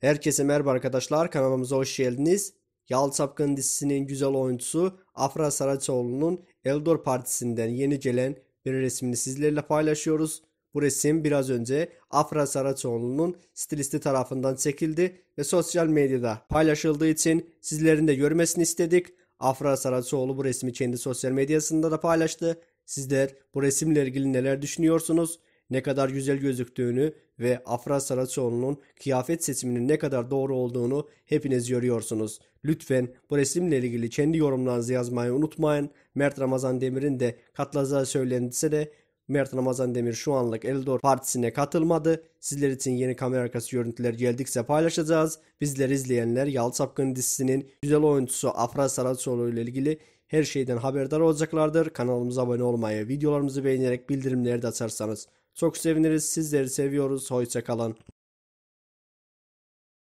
Herkese merhaba arkadaşlar kanalımıza hoş geldiniz. Yal Çapkın dizisinin güzel oyuncusu Afra Saraçoğlu'nun Eldor Partisi'nden yeni gelen bir resmini sizlerle paylaşıyoruz. Bu resim biraz önce Afra Saraçoğlu'nun stilisti tarafından çekildi ve sosyal medyada paylaşıldığı için sizlerin de görmesini istedik. Afra Saraçoğlu bu resmi kendi sosyal medyasında da paylaştı. Sizler bu resimle ilgili neler düşünüyorsunuz? ne kadar güzel gözüktüğünü ve Afra Saraçoğlu'nun kıyafet seçiminin ne kadar doğru olduğunu hepiniz görüyorsunuz. Lütfen bu resimle ilgili kendi yorumlarınızı yazmayı unutmayın. Mert Ramazan Demir'in de katlazağı söylense de Mert Ramazan Demir şu anlık Eldor Partisi'ne katılmadı. Sizler için yeni kamera arkası görüntüler geldikçe paylaşacağız. Bizleri izleyenler Yal Sapkın dizisinin güzel oyuncusu Afra Saraçoğlu ile ilgili her şeyden haberdar olacaklardır. Kanalımıza abone olmayı, videolarımızı beğenerek bildirimleri de açarsanız çok seviniriz. Sizleri seviyoruz. Hoşça kalın.